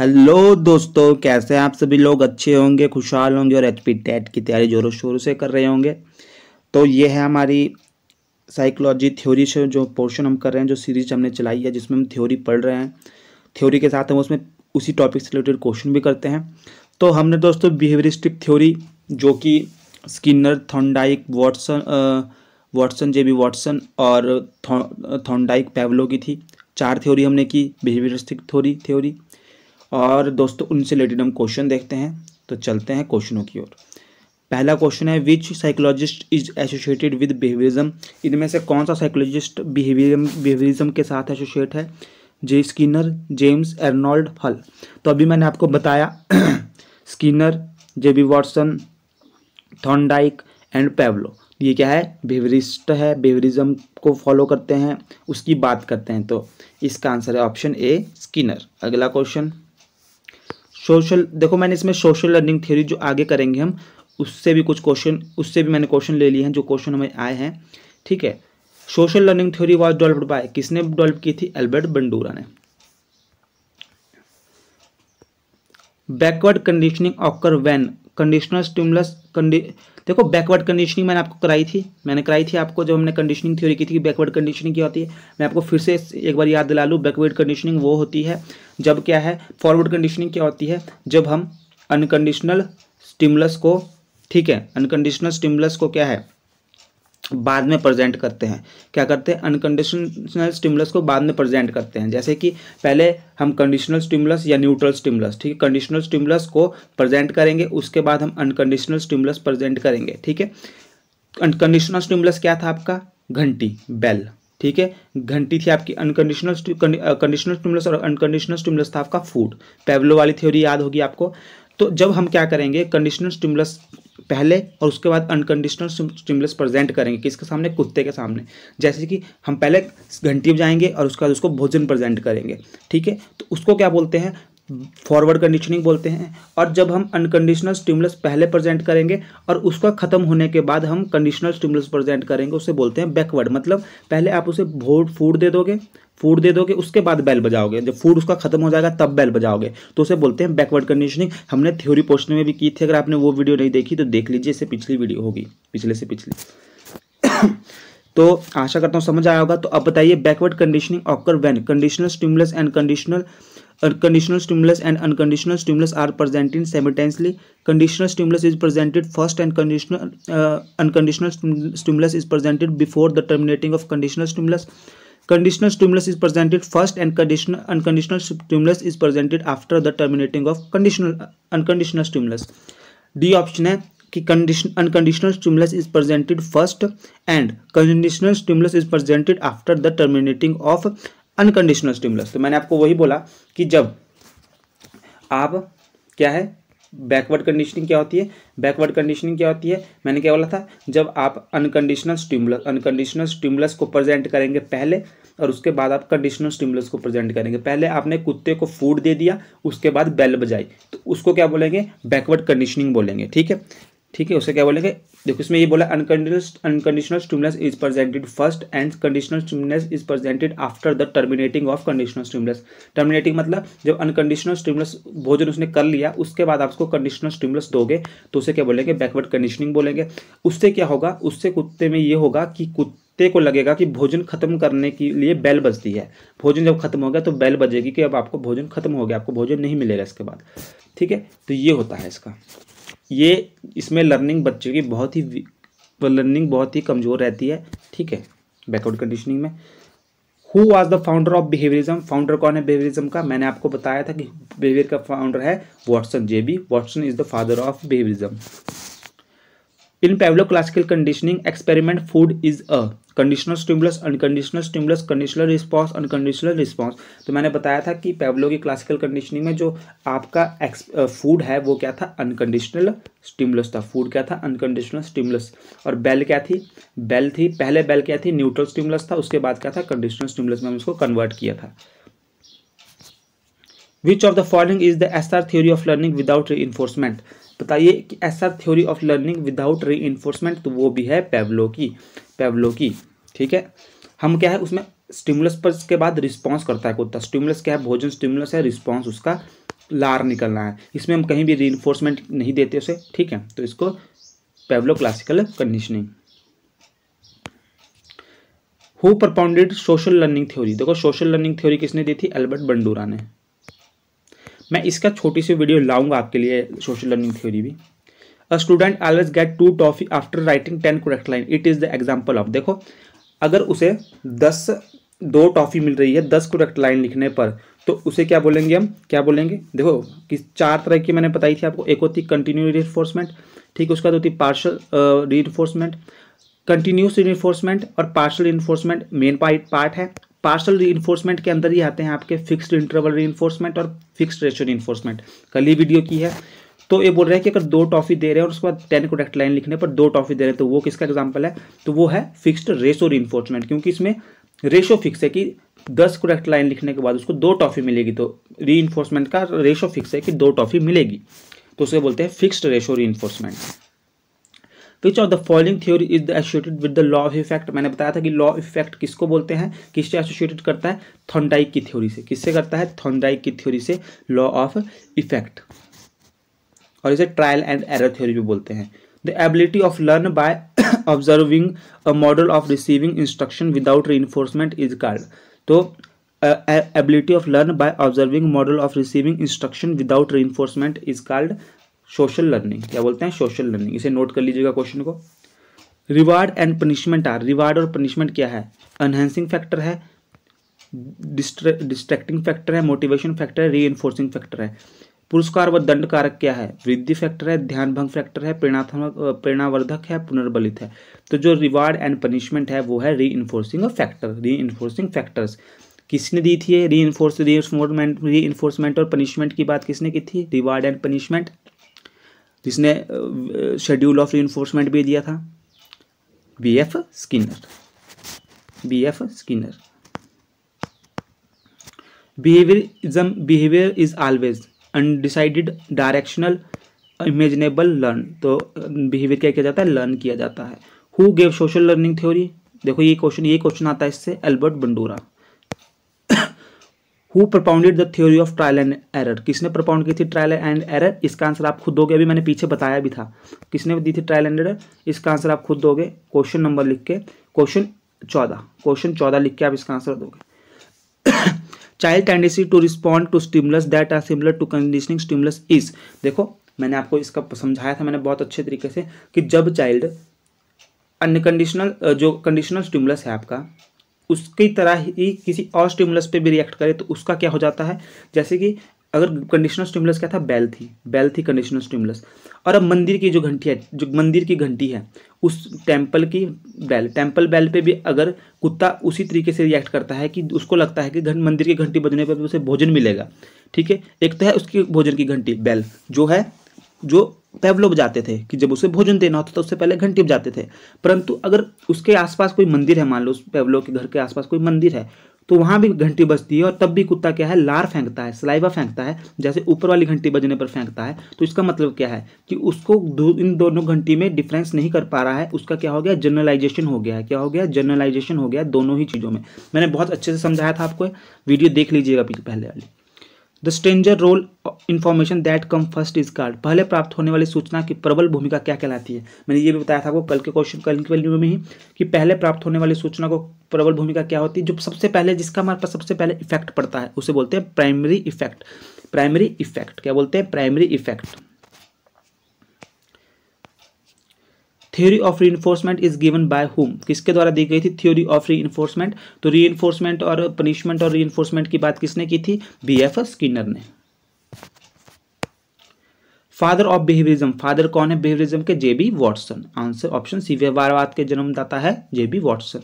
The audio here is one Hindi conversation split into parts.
हेलो दोस्तों कैसे हैं आप सभी लोग अच्छे होंगे खुशहाल होंगे और एच पी टेट की तैयारी ज़ोरों शोरों से कर रहे होंगे तो ये है हमारी साइकोलॉजी थ्योरी से जो पोर्शन हम कर रहे हैं जो सीरीज हमने चलाई है जिसमें हम थ्योरी पढ़ रहे हैं थ्योरी के साथ हम उसमें उसी टॉपिक से रिलेटेड क्वेश्चन भी करते हैं तो हमने दोस्तों बिहेवियरिस्टिक थ्योरी जो कि Skinner Thorndike Watson Watson J B Watson और थोंडाइक पैवलो की थी चार थ्योरी हमने की बिहेवियरिस्टिक थ्योरी थ्योरी और दोस्तों उनसे रिलेटेड हम क्वेश्चन देखते हैं तो चलते हैं क्वेश्चनों की ओर पहला क्वेश्चन है which psychologist is associated with behaviourism इनमें से कौन सा साइकोलॉजिस्ट बिहेवियरिज्म बिहेवियरिज्म के साथ एसोसिएट है जे स्किनर जेम्स एर्नोल्ड हल तो अभी मैंने आपको बताया Skinner J B Watson Thorndike and Pavlov ये क्या है बिहेवियरिस्ट है बिहेवियरिज्म को फॉलो करते हैं उसकी बात करते हैं तो इसका आंसर है ऑप्शन ए स्किनर अगला क्वेश्चन सोशल देखो मैंने इसमें सोशल लर्निंग थ्योरी जो आगे करेंगे हम उससे भी कुछ क्वेश्चन उससे भी मैंने क्वेश्चन ले लिए हैं जो क्वेश्चन हमें आए हैं ठीक है social learning theory was developed by किसने डेवलप की थी एल्बर्ट बंडूरा ने backward conditioning occur when conditional stimulus कंडी देखो बैकवर्ड कंडीशनिंग मैंने आपको कराई थी मैंने कराई थी आपको जब हमने कंडीशनिंग थ्योरी की थी कि बैकवर्ड कंडीशनिंग क्या होती है मैं आपको फिर से एक बार याद दिला लूँ बैकवर्ड कंडीशनिंग वो होती है जब क्या है फॉरवर्ड कंडीशनिंग क्या होती है जब हम अनकंडीशनल स्टिमुलस को ठीक है अनकंडीशनल स्टिमुलस को क्या है बाद में प्रेजेंट करते हैं क्या करते हैं अनकंडीशनल स्टिमुलस को बाद में प्रेजेंट करते हैं जैसे कि पहले हम कंडीशनल स्टिमुलस या न्यूट्रल स्टिमुलस ठीक है कंडीशनल स्टिमुलस को प्रेजेंट करेंगे उसके बाद हम अनकंडीशनल स्टिमुलस प्रेजेंट करेंगे ठीक है अनकंडीशनल स्टिमुलस क्या था आपका घंटी बेल ठीक है घंटी थी आपकी अनकंडीशनल कंडीशनल स्टिमुलस और अनकंडीशनल स्टिमुलस था आपका फूड पेवलो वाली थ्योरी याद होगी आपको तो जब हम क्या करेंगे कंडीशनल स्टिमुलस पहले और उसके बाद अनकंडीशनल स्टिमुलस प्रेजेंट करेंगे किसके सामने कुत्ते के सामने जैसे कि हम पहले घंटी बजाएंगे और उसके बाद उसको भोजन प्रेजेंट करेंगे ठीक है तो उसको क्या बोलते हैं फॉरवर्ड कंडीशनिंग बोलते हैं और जब हम अनकंडीशनल स्टिमुलस पहले प्रेजेंट करेंगे और उसका खत्म होने के बाद हम कंडीशनल स्टिमुलस प्रेजेंट करेंगे उसे बोलते हैं बैकवर्ड मतलब पहले आप उसे भोड फूड दे दोगे फूड दे दोगे उसके बाद बैल बजाओगे जब फूड उसका खत्म हो जाएगा तब बैल बजाओगे तो उसे बोलते हैं बैकवर्ड कंडीशनिंग हमने थ्योरी पोस्ट में भी की थी अगर आपने वो वीडियो नहीं देखी तो देख लीजिए इससे पिछली वीडियो होगी पिछले से पिछली तो आशा करता हूँ समझ आया होगा तो अब बताइए backward conditioning occur when conditional stimulus and conditional conditional stimulus and unconditional stimulus are presented simultaneously conditional stimulus is presented first and conditional unconditional stimulus is presented before the terminating of conditional stimulus conditional stimulus is presented first and conditional unconditional stimulus is presented after the terminating of conditional unconditional stimulus D option है कि condition unconditional stimulus is presented first and conditional stimulus is presented after the terminating of unconditional stimulus तो मैंने आपको वही बोला कि जब आप क्या है बैकवर्ड कंडीशनिंग क्या होती है बैकवर्ड कंडीशनिंग क्या होती है मैंने क्या बोला था जब आप अनकंडीशनल स्टिमुलस अनकंडीशनल स्टिमुलस को प्रेजेंट करेंगे पहले और उसके बाद आप कंडीशनल स्टिमुलस को प्रेजेंट करेंगे पहले आपने कुत्ते को फूड दे दिया उसके बाद बेल बजाई तो उसको क्या बोलेंगे बैकवर्ड कंडीशनिंग बोलेंगे ठीक है ठीक है उसे क्या बोलेंगे देखो इसमें ये बोला unconditional unconditional stimulus is presented first and conditional stimulus is presented after the terminating of conditional stimulus terminating मतलब जब अनकंडीशनल स्टिमुलस भोजन उसने कर लिया उसके बाद आपको कंडीशनल स्टिमुलस दोगे तो उसे क्या बोलेंगे बैकवर्ड कंडीशनिंग बोलेंगे उससे क्या होगा उससे कुत्ते में ये होगा कि कुत्ते कुत्ते को लगेगा कि भोजन खत्म करने के लिए बैल बजती है भोजन जब खत्म हो गया तो बैल बजेगी कि अब आपको भोजन खत्म हो गया आपको भोजन नहीं मिलेगा इसके बाद ठीक है तो ये होता है इसका ये इसमें लर्निंग बच्चों की बहुत ही लर्निंग बहुत ही कमज़ोर रहती है ठीक है बैकवर्ड कंडीशनिंग में who was the founder of behaviourism founder कौन है बिहेवियरिज्म का मैंने आपको बताया था कि बिहेवियर का फाउंडर है Watson J B Watson is the father of behaviourism In Pavlov classical conditioning experiment food is a conditional stimulus unconditional stimulus conditional response unconditional response तो मैंने बताया था कि पेवलो की क्लासिकल कंडीशनिंग में जो आपका फूड है वो क्या था अनकंडीशनल स्टिमुलस था फूड क्या था अनकंडीशनल स्टिमुलस और बेल क्या थी बेल थी पहले बेल क्या थी न्यूट्रल स्टिमुलस था उसके बाद क्या था कंडीशनल स्टिमुलस में उसको कन्वर्ट किया था which of the following is the S R theory of learning without re बताइए कि ऐसा थ्योरी ऑफ लर्निंग विदाउट री तो वो भी है पेवलो की पेवलो की ठीक है हम क्या है उसमें स्टिमुलस पर के बाद रिस्पॉन्स करता है कुत्ता स्टिमुलस क्या है भोजन स्टिमुलस है रिस्पॉन्स उसका लार निकलना है इसमें हम कहीं भी री नहीं देते उसे ठीक है तो इसको Pavlov classical conditioning who propounded social learning theory देखो सोशल लर्निंग थ्योरी किसने दी थी एल्बर्ट बंडूरा ने मैं इसका छोटी सी वीडियो लाऊंगा आपके लिए सोशल लर्निंग थ्योरी भी a student always get to toffee after writing ten correct line it is the example of देखो अगर उसे दस दो टॉफी मिल रही है दस करेक्ट लाइन लिखने पर तो उसे क्या बोलेंगे हम क्या बोलेंगे देखो कि चार तरह की मैंने बताई थी आपको एक होती कंटिन्यू रिफोर्समेंट ठीक उसके बाद होती partial reinforcement continuous enforcement और partial enforcement main part part है पार्सल री के अंदर ही आते हैं आपके फिक्स्ड इंटरवल री और फिक्स्ड रेशियो इन्फोर्समेंट कल ही वीडियो की है तो ये बोल रहे हैं कि अगर दो टॉफी दे रहे हैं और उसके बाद टेन प्रोडक्ट लाइन लिखने पर दो टॉफी दे रहे हैं तो वो किसका एग्जाम्पल है तो वो है फिक्स्ड रेशो री क्योंकि इसमें रेशो फिक्स है कि दस प्रोडक्ट लाइन लिखने के बाद उसको दो टॉफी मिलेगी तो री का रेशो फिक्स है कि दो टॉफी मिलेगी तो उसे बोलते हैं fixed ratio re which of the following theory is the associated with the law of effect मैंने बताया था कि लॉ इफेक्ट किसको बोलते हैं किससे एसोसिएटेड करता है थॉन्डाइक की थ्योरी से किससे करता है थॉन्डाइक की थ्योरी से लॉ ऑफ इफेक्ट और इसे ट्रायल एंड एरर थ्योरी भी बोलते हैं the ability of learn by observing a model of receiving instruction without reinforcement is called तो ability of learn by observing model of receiving instruction without reinforcement is called social learning क्या बोलते हैं सोशल लर्निंग इसे नोट कर लीजिएगा क्वेश्चन को reward and punishment are reward और पनिशमेंट क्या है अनहेंसिंग फैक्टर है डिस्ट्रैक्टिंग फैक्टर है मोटिवेशन फैक्टर है री फैक्टर है पुरस्कार व दंड कारक क्या है वृद्धि फैक्टर है ध्यान भंग फैक्टर है प्रेरणात्मक प्रेरणावर्धक है पुनर्बलित है तो जो रिवार्ड एंड पनिशमेंट है वो है reinforcing factor reinforcing factors किसने दी थी री इन्फोर्स री इन्फोर्समेंट और पनिशमेंट की बात किसने की थी रिवार्ड एंड पनिशमेंट जिसने शेड्यूल ऑफ री भी दिया था B F Skinner B F Skinner behaviourism behaviour is always undecided directional imaginable learn तो बिहेवियर क्या किया जाता है लर्न किया जाता है who gave social learning theory देखो ये क्वेश्चन ये क्वेश्चन आता है इससे Albert Bandura who propounded the theory of trial and error किसने प्रपाउंड की थी ट्रायल एंड एरर इसका आंसर आप खुद दोगे अभी मैंने पीछे बताया भी था किसने दी थी ट्रायल एंड एरर इसका आंसर आप खुद दोगे क्वेश्चन नंबर लिख के क्वेश्चन चौदह क्वेश्चन चौदह लिख के आप इसका आंसर दोगे child tendency to respond to stimulus that are similar to conditioning stimulus is देखो मैंने आपको इसका समझाया था मैंने बहुत अच्छे तरीके से कि जब चाइल्ड अनकंडीशनल जो कंडीशनल स्टिमुलस है आपका उसकी तरह ही किसी और स्टिमुलस पे भी रिएक्ट करे तो उसका क्या हो जाता है जैसे कि अगर कंडीशनल स्टिमुलस क्या था बैल थी बैल थी कंडीशनल स्टिमुलस और अब मंदिर की जो घंटी है जो मंदिर की घंटी है उस टेम्पल की बैल टेम्पल बैल पे भी अगर कुत्ता उसी तरीके से रिएक्ट करता है कि उसको लगता है कि घंट मंदिर की घंटी बजने पर भी उसे भोजन मिलेगा ठीक है एक तो है उसकी भोजन की घंटी बैल जो है जो पैवलो बजाते थे कि जब उसे भोजन देना होता था तो उससे पहले घंटी बजाते थे परंतु अगर उसके आसपास कोई मंदिर है मान लो उस पैवलो के घर के आसपास कोई मंदिर है तो वहाँ भी घंटी बजती है और तब भी कुत्ता क्या है लार फेंकता है सलाइवा फेंकता है जैसे ऊपर वाली घंटी बजने पर फेंकता है तो इसका मतलब क्या है कि उसको दो इन दोनों घंटी में डिफरेंस नहीं कर पा रहा है उसका क्या हो गया जर्नलाइजेशन हो गया है क्या हो गया जर्नलाइजेशन हो गया दोनों ही चीज़ों में मैंने बहुत अच्छे से समझाया था आपको वीडियो देख लीजिएगा पहले वाली the stranger role information that come first is called पहले प्राप्त होने वाली सूचना की प्रबल भूमिका क्या कहलाती है मैंने ये भी बताया था वो कल के क्वेश्चन कल की वैल्यू में ही कि पहले प्राप्त होने वाली सूचना को प्रबल भूमिका क्या होती है जो सबसे पहले जिसका हमारे पास सबसे पहले इफेक्ट पड़ता है उसे बोलते हैं प्राइमरी इफेक्ट प्राइमरी इफेक्ट क्या बोलते हैं primary effect theory of re is given by home किसके द्वारा दी गई थी थ्योरी ऑफ री तो री और पनिशमेंट और री की बात किसने की थी बी एफ स्किनर ने फादर ऑफ बिहेवियरिज्म फादर कौन है बिहेवियरिज्म के J B Watson answer option C व्यवहारवाद के जन्मदाता है J B Watson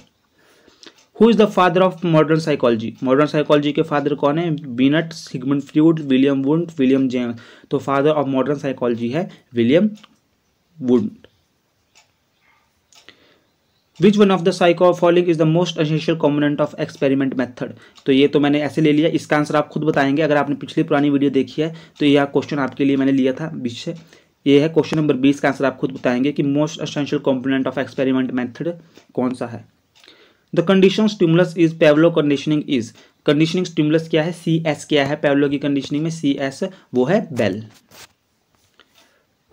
who is the father of modern psychology modern psychology के फादर कौन है Binet Sigmund Freud William Wundt William James तो फादर ऑफ मॉडर्न साइकोलॉजी है William Wundt which one of the psycho falling is the most essential component of experiment method तो ये तो मैंने ऐसे ले लिया इसका आंसर आप खुद बताएंगे अगर आपने पिछली पुरानी वीडियो देखी है तो यह क्वेश्चन आपके लिए मैंने लिया था बीच से ये है क्वेश्चन नंबर बीस का आंसर आप खुद बताएंगे कि most essential component of experiment method कौन सा है the condition stimulus is Pavlov conditioning is conditioning stimulus क्या है सी एस क्या है पेवलो की कंडीशनिंग में सी एस वो है bell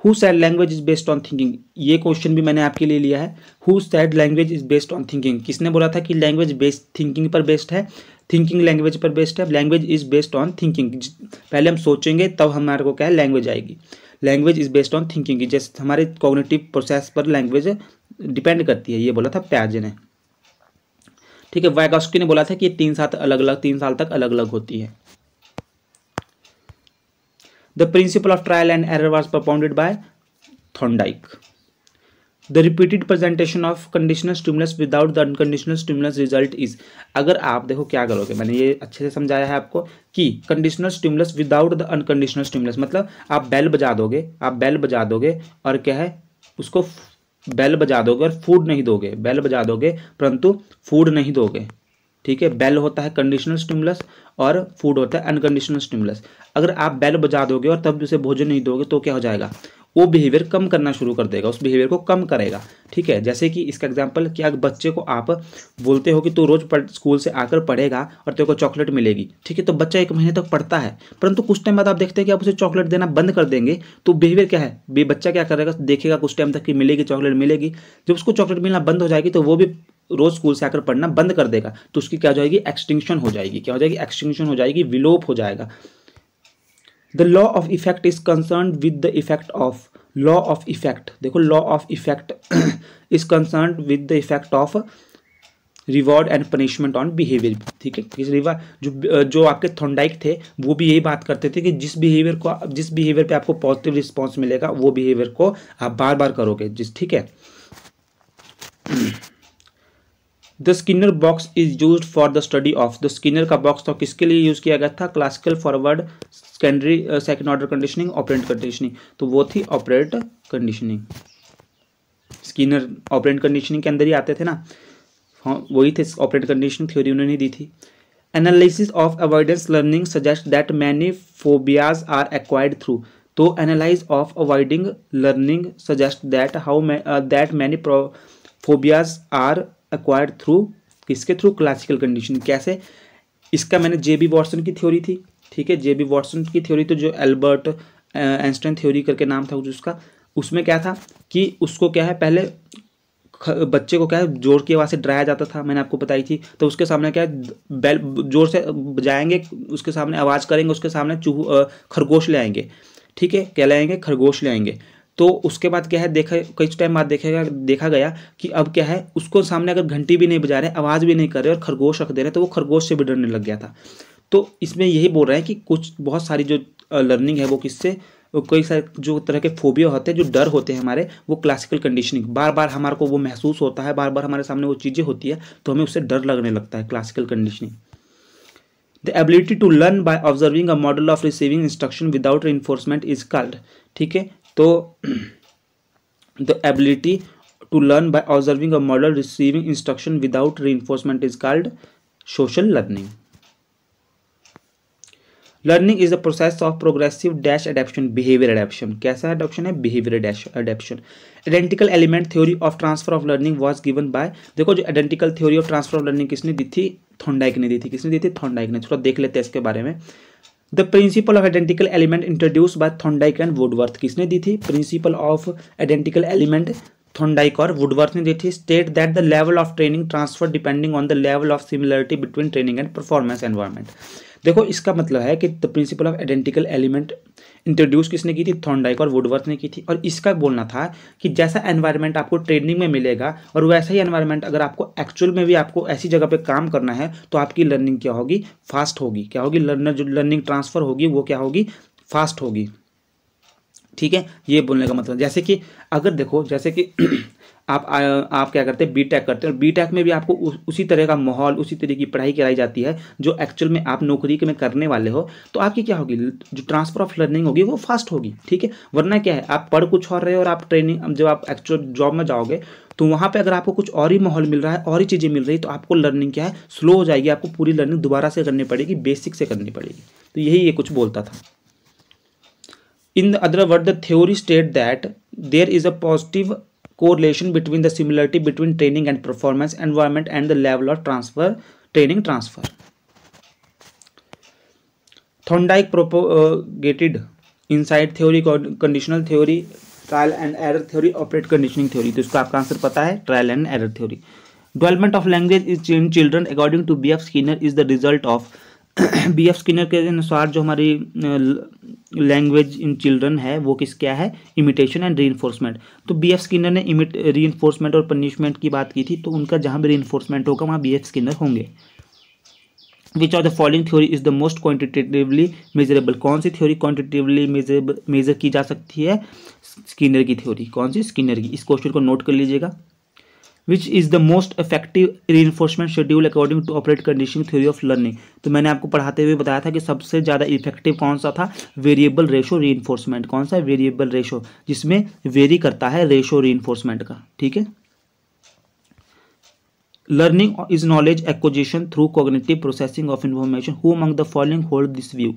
who said language is based on thinking ये क्वेश्चन भी मैंने आपके लिए लिया है who said language is based on thinking किसने बोला था कि लैंग्वेज बेस्ड थिंकिंग पर बेस्ड है थिंकिंग लैंग्वेज पर बेस्ड है language is based on thinking पहले हम सोचेंगे तब हमारे को क्या है लैंग्वेज आएगी language is based on thinking जैसे हमारे कॉग्नेटिव प्रोसेस पर लैंग्वेज डिपेंड करती है ये बोला था प्याजे ने ठीक है वैगास्की ने बोला था कि तीन साल अलग अलग तीन साल तक अलग अलग होती है the principle of trial and error was propounded by Thorndike. The repeated presentation of conditional stimulus without the unconditional stimulus result is अगर आप देखो क्या करोगे मैंने ये अच्छे से समझाया है आपको कि conditional stimulus without the unconditional stimulus मतलब आप बैल बजा दोगे आप बैल बजा दोगे और क्या है उसको बैल बजा दोगे और फूड नहीं दोगे बैल बजा दोगे परंतु फूड नहीं दोगे ठीक है बेल होता है कंडीशनल स्टिमुलस और फूड होता है अनकंडीशनल स्टिमुलस अगर आप बेल बजा दोगे और तब उसे भोजन नहीं दोगे तो क्या हो जाएगा वो बिहेवियर कम करना शुरू कर देगा उस बिहेवियर को कम करेगा ठीक है जैसे कि इसका एग्जाम्पल क्या बच्चे को आप बोलते हो कि तू रोज स्कूल से आकर पढ़ेगा और तेरे को चॉकलेट मिलेगी ठीक है तो बच्चा एक महीने तक तो पढ़ता है परंतु कुछ टाइम बाद आप देखते हैं कि आप उसे चॉकलेट देना बंद कर देंगे तो बिहेवियर क्या है बच्चा क्या करेगा देखेगा कुछ टाइम तक कि मिलेगी चॉकलेट मिलेगी जब उसको चॉकलेट मिलना बंद हो जाएगी तो वो भी रोज़ स्कूल से आकर पढ़ना बंद कर देगा तो उसकी क्या हो जाएगी एक्सटिंक्शन हो जाएगी क्या हो जाएगी एक्सटिंक्शन हो जाएगी विलोप हो जाएगा the law of effect is concern with the effect of law of effect देखो law of effect is concern with the effect of reward and punishment on behaviour ठीक है रिवा जो जो आपके थोंडाइक थे वो भी यही बात करते थे कि जिस बिहेवियर को जिस बिहेवियर पे आपको पॉजिटिव रिस्पॉन्स मिलेगा वो बिहेवियर को आप बार बार करोगे जिस ठीक है the Skinner box is use for the study of the Skinner का बॉक्स तो किसके लिए यूज़ किया गया था classical forward secondary second order conditioning operant conditioning तो वो थी operate conditioning Skinner operant conditioning के अंदर ही आते थे ना हाँ, वही थे ऑपरेट कंडीशनिंग थ्योरी उन्होंने दी थी analysis of avoidance learning suggest that many phobias are acquired through तो analyse of avoiding learning suggest that how that many phobias are acquired through किसके थ्रू क्लासिकल कंडीशन कैसे इसका मैंने जे बी वॉटसन की थ्योरी थी ठीक है जे बी वॉटसन की थ्योरी तो जो एल्बर्ट एंस्टन थ्योरी करके नाम था उसका उसमें क्या था कि उसको क्या है पहले बच्चे को क्या है जोर की आवाज़ से डराया जाता था मैंने आपको बताई थी तो उसके सामने क्या है बैल जोर से बजाएंगे उसके सामने आवाज़ करेंगे उसके सामने चूह खरगोश ले आएंगे ठीक है क्या लाएंगे खरगोश ले आएंगे तो उसके बाद क्या है देखा कई टाइम बाद देखेगा देखा गया कि अब क्या है उसको सामने अगर घंटी भी नहीं बजा रहे आवाज़ भी नहीं कर रहे और खरगोश रख दे रहे तो वो खरगोश से भी डरने लग गया था तो इसमें यही बोल रहे हैं कि कुछ बहुत सारी जो लर्निंग है वो किससे कई सारे जो तरह के फोबिया होते हैं जो डर होते हैं हमारे वो क्लासिकल कंडीशनिंग बार बार हमारे को वो महसूस होता है बार बार हमारे सामने वो चीज़ें होती है तो हमें उससे डर लगने लगता है classical conditioning the ability to learn by observing a model of receiving instruction without enforcement is called ठीक है तो the ability to learn by observing a model receiving instruction without reinforcement is called social learning learning is the process of progressive dash adaption behaviour adaption कैसा अडेप्शन है behaviour dash adaption identical element theory of transfer of learning was given by देखो जो identical theory of transfer of learning किसने दी थी थोंडाइक ने दी थी किसने दी थी थोंडाइक ने थोड़ा देख लेते हैं इसके बारे में the principle of identical element introduce by Thorndike and Woodworth किसने दी थी principle of identical element Thorndike और वुडवर्थ ने दी थी state that the level of training transfer depending on the level of similarity between training and performance environment देखो इसका मतलब है कि the principle of identical element introduce किसने की थी थॉन्डाइक और वुडवर्थ ने की थी और इसका बोलना था कि जैसा एनवायरनमेंट आपको ट्रेनिंग में मिलेगा और वैसा ही एनवायरनमेंट अगर आपको एक्चुअल में भी आपको ऐसी जगह पे काम करना है तो आपकी लर्निंग क्या होगी फास्ट होगी क्या होगी लर्नर जो लर्निंग ट्रांसफर होगी वो क्या होगी फास्ट होगी ठीक है ये बोलने का मतलब जैसे कि अगर देखो जैसे कि आप आ, आप क्या करते हैं बी टेक e करते हैं और बी टेक e में भी आपको उस, उसी तरह का माहौल उसी तरह की पढ़ाई कराई जाती है जो एक्चुअल में आप नौकरी के में करने वाले हो तो आपकी क्या होगी जो ट्रांसफर ऑफ लर्निंग होगी वो फास्ट होगी ठीक है वरना क्या है आप पढ़ कुछ और रहे हो और आप ट्रेनिंग जब आप एक्चुअल जॉब में जाओगे तो वहाँ पे अगर आपको कुछ और ही माहौल मिल रहा है और ही चीज़ें मिल रही तो आपको लर्निंग क्या है स्लो हो जाएगी आपको पूरी लर्निंग दोबारा से करनी पड़ेगी बेसिक से करनी पड़ेगी तो यही ये कुछ बोलता था in the other word the theory state that there is a positive correlation between the similarity between training and performance environment and the level of transfer training transfer thorndike propagated inside theory conditional theory trial and error theory operate conditioning theory तो इसका आपका आंसर पता है trial and error theory development of language is in children according to B F Skinner is the result of B F Skinner के अनुसार जो हमारी लैंग्वेज इन चिल्ड्रन है वो किस क्या है इमिटेशन एंड री तो बी एफ स्किनर ने इमिट री और पनिशमेंट की बात की थी तो उनका जहाँ भी री होगा वहाँ बी एफ स्किनर होंगे which are the following theory is the most quantitatively measurable कौन सी थ्योरी क्वान्टिटेटिवली मेजर की जा सकती है स्किनर की थ्योरी कौन सी स्किनर की इस क्वेश्चन को नोट कर लीजिएगा which is the most effective reinforcement schedule according to operate conditioning theory of learning तो मैंने आपको पढ़ाते हुए बताया था कि सबसे ज़्यादा इफेक्टिव कौन सा था वेरिएबल रेशो री एनफोर्समेंट कौन सा वेरिएबल रेशो जिसमें वेरी करता है रेशो रीइन्फोर्समेंट का ठीक है learning is knowledge acquisition through cognitive processing of information who among the following hold this view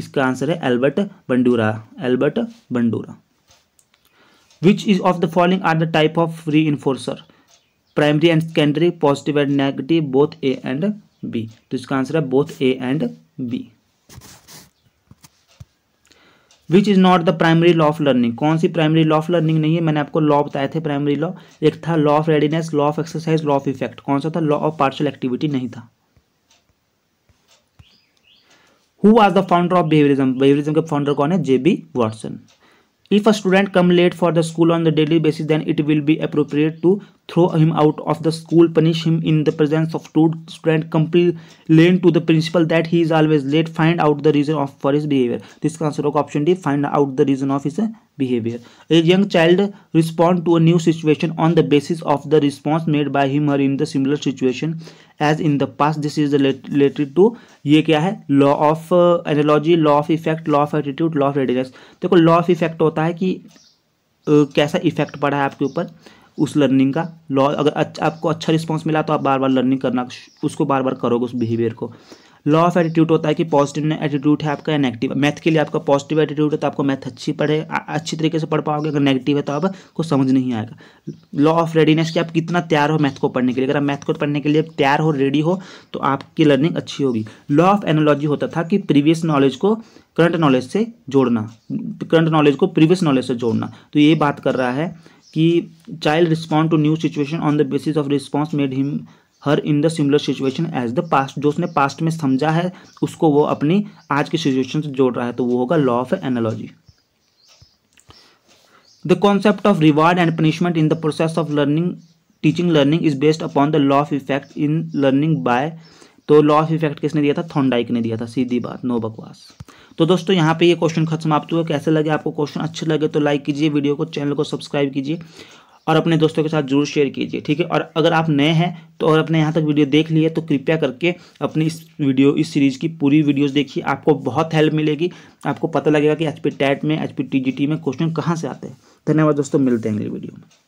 इसका आंसर है Albert Bandura Albert Bandura which is of the following are the type of reinforcer primary and secondary positive and negative both A and B तो इसका आंसर है both A and B which is not the primary law of learning कौन सी प्राइमरी लॉ ऑफ लर्निंग नहीं है मैंने आपको लॉ बताए थे प्राइमरी लॉ एक था law of readiness law of exercise law of effect कौन सा था लॉ ऑफ पार्शल एक्टिविटी नहीं था हु आज the founder of behaviourism behaviourism के फाउंडर कौन है J B Watson if a student come late for the school on the daily basis then it will be appropriate to throw him out of the school punish him in the presence of two student lane to the principal that he is always late find out the reason of for his behaviour इसका आंसर होगा option D find out the reason of his behaviour a young child respond to a new situation on the basis of the response made by him her in the similar situation as in the past this is related to ये क्या है law of analogy law of effect law of attitude law of readiness देखो लॉ ऑफ इफेक्ट होता है कि uh, कैसा इफेक्ट पड़ा है आपके ऊपर उस लर्निंग का लॉ अगर अच्छा, आपको अच्छा रिस्पॉन्स मिला तो आप बार बार लर्निंग करना उसको बार बार करोगे उस बिहेवियर को लॉ ऑफ एटीट्यूड होता है कि पॉजिटिव एटीट्यूड है आपका या नेगेटिव मैथ के लिए आपका पॉजिटिव एटीट्यूड है तो आपको मैथ अच्छी पढ़े अच्छी तरीके से पढ़ पाओगे अगर नेगेटिव है तो आपको समझ नहीं आएगा लॉ ऑफ रेडीनेस कि आप कितना तैयार हो मैथ को पढ़ने के लिए अगर आप मैथ को पढ़ने के लिए तैयार हो रेडी हो तो आपकी लर्निंग अच्छी होगी लॉ ऑफ एनोलॉजी होता था कि प्रीवियस नॉलेज को करंट नॉलेज से जोड़ना करंट नॉलेज को प्रीवियस नॉलेज से जोड़ना तो ये बात कर रहा है कि child respond to new situation on the basis of response made him her in the similar situation as the past जो उसने पास्ट में समझा है उसको वो अपनी आज की सिचुएशन से जोड़ रहा है तो वो होगा law of analogy the concept of reward and punishment in the process of learning teaching learning is based upon the law of effect in learning by तो लॉ ऑफ इफेक्ट किसने दिया था थोंडाइक ने दिया था सीधी बात नो बकवास तो दोस्तों यहाँ पे ये क्वेश्चन खत्म समाप्त हुआ कैसे लगे आपको क्वेश्चन अच्छे लगे तो लाइक कीजिए वीडियो को चैनल को सब्सक्राइब कीजिए और अपने दोस्तों के साथ जरूर शेयर कीजिए ठीक है और अगर आप नए हैं तो और अपने यहाँ तक वीडियो देख लिए तो कृपया करके अपनी इस वीडियो इस सीरीज़ की पूरी वीडियोज देखिए आपको बहुत हेल्प मिलेगी आपको पता लगेगा कि एच पी टैट में H P T G T में क्वेश्चन कहाँ से आते हैं धन्यवाद दोस्तों मिलते हैं अगली वीडियो में